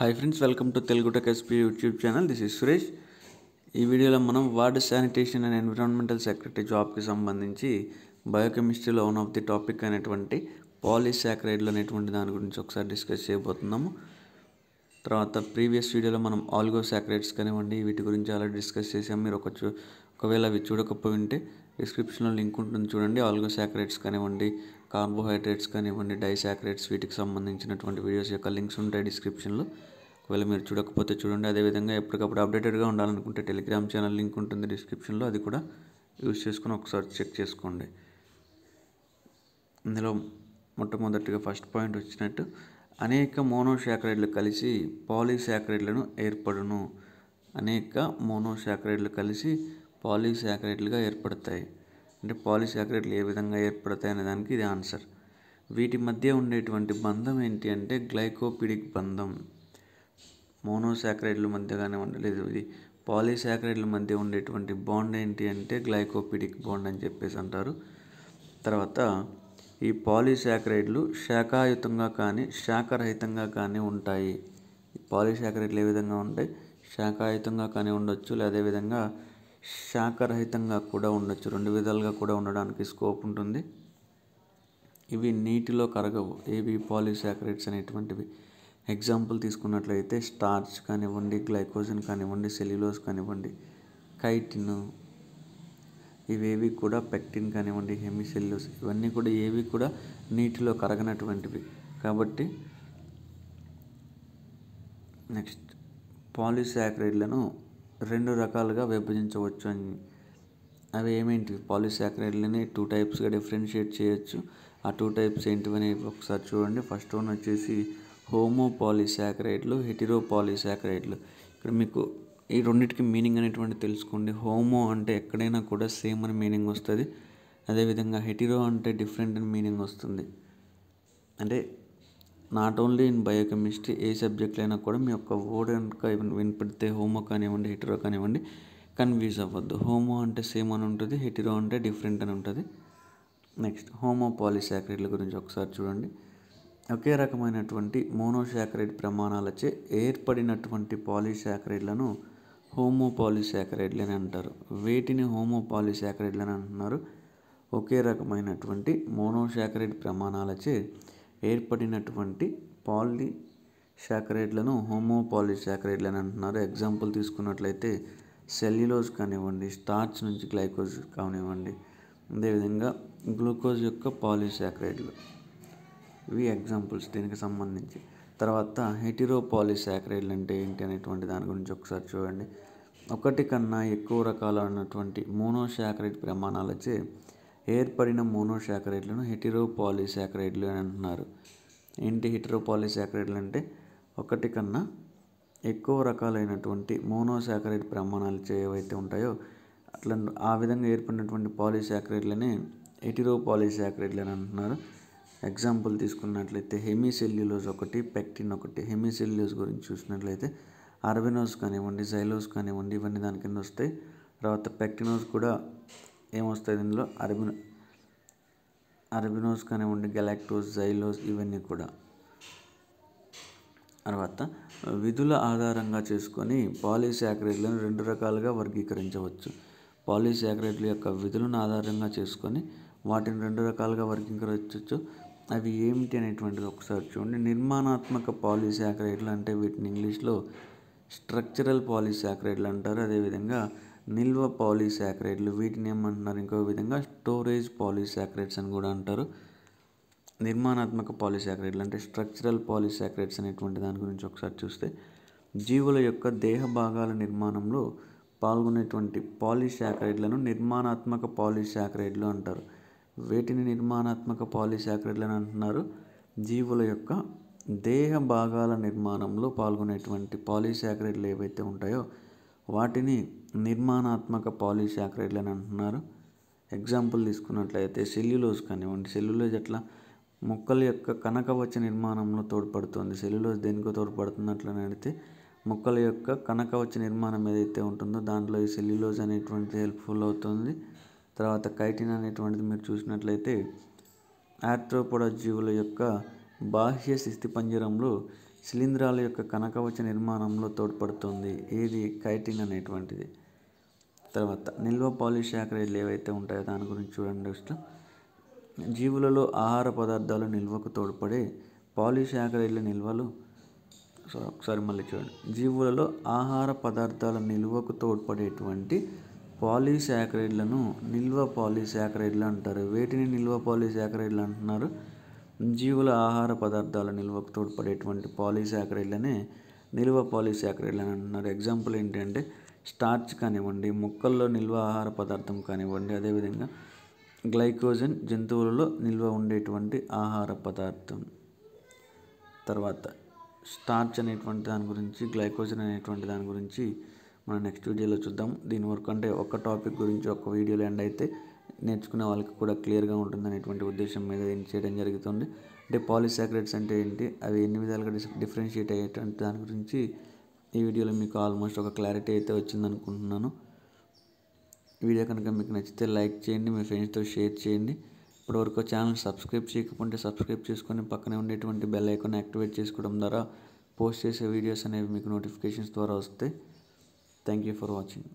hi friends welcome to Telugu tech SP YouTube channel this is Suresh ఈ వీడియోలో మనం water sanitation and environmental secretary జాబ్కి సంబంధించి బయోకెమిస్ట్రీలో వన్ ఆఫ్ ది టాపిక్ అనేటువంటి పాలిసాక్రైడ్లు అనేటువంటి దాని గురించి ఒకసారి డిస్కస్ చేయబోతున్నాము తర్వాత ప్రీవియస్ వీడియోలో మనం ఆల్గో సాక్రైడ్స్ కానివ్వండి వీటి గురించి ఆల్రెడీ డిస్కస్ చేసాం మీరు ఒక ఒకవేళ అవి చూడకపోయి ఉంటే డిస్క్రిప్షన్లో లింక్ ఉంటుంది చూడండి ఆల్గో ఆల్గోసాక్రేట్స్ కానివ్వండి కార్బోహైడ్రేట్స్ కానివ్వండి డైసాక్రేట్స్ వీటికి సంబంధించినటువంటి వీడియోస్ యొక్క లింక్స్ ఉంటాయి డిస్క్రిప్షన్లో ఒకవేళ మీరు చూడకపోతే చూడండి అదేవిధంగా ఎప్పటికప్పుడు అప్డేటెడ్గా ఉండాలనుకుంటే టెలిగ్రామ్ ఛానల్ లింక్ ఉంటుంది డిస్క్రిప్షన్లో అది కూడా యూజ్ చేసుకుని ఒకసారి చెక్ చేసుకోండి ఇందులో మొట్టమొదటిగా ఫస్ట్ పాయింట్ వచ్చినట్టు అనేక మోనోశాక్రైడ్లు కలిసి పాలీశాక్రైడ్లను ఏర్పడును అనేక మోనోశాక్రైడ్లు కలిసి పాలీసాకరైడ్లుగా ఏర్పడతాయి అంటే పాలీసాకరైడ్లు ఏ విధంగా ఏర్పడతాయి అనే దానికి ఇది ఆన్సర్ వీటి మధ్య ఉండేటువంటి బంధం ఏంటి అంటే గ్లైకోపిడిక్ బంధం మోనోసాకరేట్ల మధ్య కానివ్వండి ఉండలేదు ఇది పాలీసాకరైడ్ల మధ్య ఉండేటువంటి బాండ్ ఏంటి అంటే గ్లైకోపిడిక్ బాండ్ అని చెప్పేసి అంటారు తర్వాత ఈ పాలీసాకరైడ్లు శాఖాయుతంగా కానీ శాఖరహితంగా కానీ ఉంటాయి పాలీసాకరైడ్లు ఏ విధంగా ఉంటాయి శాఖాయుతంగా కానీ ఉండొచ్చు లేదా విధంగా శాఖరహితంగా కూడా ఉండొచ్చు రెండు విధాలుగా కూడా ఉండడానికి స్కోప్ ఉంటుంది ఇవి నీటిలో కరగవు ఏవి పాలిసాకరైడ్స్ అనేటువంటివి ఎగ్జాంపుల్ తీసుకున్నట్లయితే స్టార్చ్ కానివ్వండి గ్లైకోజన్ కానివ్వండి సెల్యులోస్ కానివ్వండి కైటిన్ ఇవేవి కూడా పెక్టిన్ కానివ్వండి హెమిసెల్యూస్ ఇవన్నీ కూడా ఏవి కూడా నీటిలో కరగనటువంటివి కాబట్టి నెక్స్ట్ పాలిసాకరైడ్లను రెండు రకాలుగా విభజించవచ్చు అని అవి ఏమేంటి పాలిసాక్రైడ్లని టూ టైప్స్గా డిఫరెన్షియేట్ చేయొచ్చు ఆ టూ టైప్స్ ఏంటివని ఒకసారి చూడండి ఫస్ట్ వన్ వచ్చేసి హోమో పాలిసాక్రైడ్లు హెటిరో పాలిసాక్రైడ్లు ఇక్కడ మీకు ఈ రెండింటికి మీనింగ్ అనేటువంటి తెలుసుకోండి హోమో అంటే ఎక్కడైనా కూడా సేమ్ అని మీనింగ్ వస్తుంది అదేవిధంగా హెటిరో అంటే డిఫరెంట్ అని మీనింగ్ వస్తుంది అంటే నాట్ ఓన్లీ ఇన్ బయోకెమిస్ట్రీ ఏ సబ్జెక్ట్లో అయినా కూడా మీ యొక్క ఓడ్ కనుక వినపడితే హోమో కానివ్వండి హెటిరో కానివ్వండి కన్ఫ్యూజ్ అవ్వద్దు హోమో అంటే సేమ్ అని ఉంటుంది హెటిరో అంటే డిఫరెంట్ అని ఉంటుంది నెక్స్ట్ హోమో పాలిసాక్రైడ్ల గురించి ఒకసారి చూడండి ఒకే రకమైనటువంటి మోనోసాక్రైడ్ ప్రమాణాలచే ఏర్పడినటువంటి పాలిసాక్రైడ్లను హోమోపాలిసాక్రైడ్లు అని అంటారు వీటిని హోమోపాలిసాక్రైడ్లు అని అంటున్నారు ఒకే రకమైనటువంటి మోనోసాక్రైడ్ ప్రమాణాలచే ఏర్పడినటువంటి పాలిసాకరైడ్లను శాకరేట్లు అని అంటున్నారు ఎగ్జాంపుల్ తీసుకున్నట్లయితే సెల్యులోజ్ కానివ్వండి స్టార్చ్ నుంచి గ్లైకోజ్ కానివ్వండి అదేవిధంగా గ్లూకోజ్ యొక్క శాకరేట్లు ఇవి ఎగ్జాంపుల్స్ దీనికి సంబంధించి తర్వాత శాకరేట్లు అంటే ఏంటి అనేటువంటి దాని గురించి ఒకసారి చూడండి ఒకటి కన్నా ఎక్కువ రకాలైనటువంటి మోనోశాకరేట్ ప్రమాణాలచే ఏర్పడిన మోనోసాకరైడ్లను హెటిరోపాలిసాకరైడ్లు అని అంటున్నారు ఏంటి హెటిరోపాలిసాకరైడ్లు అంటే ఒకటి కన్నా ఎక్కువ రకాలైనటువంటి మోనోసాకరైడ్ ప్రమాణాలు ఏవైతే ఉంటాయో అట్లా ఆ విధంగా ఏర్పడినటువంటి పాలిసాకరైడ్లనే హెటిరోపాలిసాకరైడ్లు అని అంటున్నారు ఎగ్జాంపుల్ తీసుకున్నట్లయితే హెమీసెల్యులోస్ ఒకటి పెక్టిన్ ఒకటి హెమిసెల్యులోజ్ గురించి చూసినట్లయితే అర్బినోస్ కానివ్వండి జైలోస్ కానివ్వండి ఇవన్నీ దాని కింద వస్తాయి తర్వాత పెక్టినోస్ కూడా ఏమొస్తాయి దీనిలో అరబినో అరబినోస్ కానివ్వండి గెలాక్టోస్ జైలోస్ ఇవన్నీ కూడా తర్వాత విధుల ఆధారంగా చేసుకొని పాలిసాక్రైడ్లను రెండు రకాలుగా వర్గీకరించవచ్చు పాలిసాక్రైడ్ల యొక్క విధులను ఆధారంగా చేసుకొని వాటిని రెండు రకాలుగా వర్గీకరించవచ్చు అవి ఏమిటి అనేటువంటిది ఒకసారి చూడండి నిర్మాణాత్మక పాలిసాక్రైడ్లు అంటే వీటిని ఇంగ్లీష్లో స్ట్రక్చరల్ పాలిసాక్రైడ్లు అంటారు అదేవిధంగా నిల్వ పాలీసాకరైడ్లు వీటిని ఏమంటున్నారు ఇంకో విధంగా స్టోరేజ్ పాలీసాకరైడ్స్ అని కూడా అంటారు నిర్మాణాత్మక పాలిసాకరైడ్లు అంటే స్ట్రక్చరల్ పాలిసాకరైడ్స్ అనేటువంటి దాని గురించి ఒకసారి చూస్తే జీవుల యొక్క దేహ భాగాల నిర్మాణంలో పాల్గొనేటువంటి పాలిసాకరైడ్లను నిర్మాణాత్మక పాలిసాకరైడ్లు అంటారు వేటిని నిర్మాణాత్మక పాలిసాకరైడ్లు అని అంటున్నారు జీవుల యొక్క దేహ భాగాల నిర్మాణంలో పాల్గొనేటువంటి పాలిసాకరైడ్లు ఏవైతే ఉంటాయో వాటిని నిర్మాణాత్మక పాలిసాకరైడ్లు అని అంటున్నారు ఎగ్జాంపుల్ తీసుకున్నట్లయితే సెల్యులోజ్ కానివ్వండి సెల్యులోజ్ ఎట్లా మొక్కల యొక్క కనకవచ నిర్మాణంలో తోడ్పడుతుంది సెల్యులోజ్ దేనికో తోడ్పడుతున్నట్లని అడిగితే మొక్కల యొక్క కనకవచ నిర్మాణం ఏదైతే ఉంటుందో దాంట్లో ఈ సెల్యులోజ్ అనేటువంటిది హెల్ప్ఫుల్ అవుతుంది తర్వాత కైటిన్ అనేటువంటిది మీరు చూసినట్లయితే ఆర్థ్రోపోడ జీవుల యొక్క బాహ్య పంజరంలో శిలీంధ్రాల యొక్క కనకవచ నిర్మాణంలో తోడ్పడుతుంది ఏది కైటిన్ అనేటువంటిది తర్వాత నిల్వ పాలిషాకరేజ్లు ఏవైతే ఉంటాయో దాని గురించి చూడండి ఇష్టం జీవులలో ఆహార పదార్థాలు నిల్వకు తోడ్పడే పాలిషాకరేజ్ల నిల్వలు ఒకసారి మళ్ళీ చూడండి జీవులలో ఆహార పదార్థాల నిల్వకు తోడ్పడేటువంటి పాలిశాకరైడ్లను నిల్వ పాలిశాకరైడ్లు అంటారు వేటిని నిల్వ పాలిశాకరైడ్లు అంటున్నారు జీవుల ఆహార పదార్థాల నిల్వకు తోడ్పడేటువంటి పాలీసాకరైడ్లనే నిల్వ పాలీసాకరైడ్లు అని అంటున్నారు ఎగ్జాంపుల్ ఏంటంటే స్టార్చ్ కానివ్వండి మొక్కల్లో నిల్వ ఆహార పదార్థం కానివ్వండి అదేవిధంగా గ్లైకోజన్ జంతువులలో నిల్వ ఉండేటువంటి ఆహార పదార్థం తర్వాత స్టార్చ్ అనేటువంటి దాని గురించి గ్లైకోజన్ అనేటువంటి దాని గురించి మనం నెక్స్ట్ వీడియోలో చూద్దాం దీని వరకు అంటే ఒక టాపిక్ గురించి ఒక వీడియోలో ఎండ్ అయితే నేర్చుకునే వాళ్ళకి కూడా క్లియర్గా ఉంటుంది అనేటువంటి ఉద్దేశం మీద దీన్ని చేయడం జరుగుతుంది అంటే పాలిసాక్రెట్స్ అంటే ఏంటి అవి ఎన్ని విధాలుగా డిఫరెన్షియేట్ అయ్యేటువంటి దాని గురించి ఈ వీడియోలో మీకు ఆల్మోస్ట్ ఒక క్లారిటీ అయితే వచ్చిందనుకుంటున్నాను వీడియో కనుక మీకు నచ్చితే లైక్ చేయండి మీ ఫ్రెండ్స్తో షేర్ చేయండి ఇప్పటివరకు ఛానల్ సబ్స్క్రైబ్ చేయకపోతే సబ్స్క్రైబ్ చేసుకొని పక్కనే ఉండేటువంటి బెల్ ఐకాన్ యాక్టివేట్ చేసుకోవడం ద్వారా పోస్ట్ చేసే వీడియోస్ అనేవి మీకు నోటిఫికేషన్స్ ద్వారా వస్తాయి థ్యాంక్ యూ ఫర్ వాచింగ్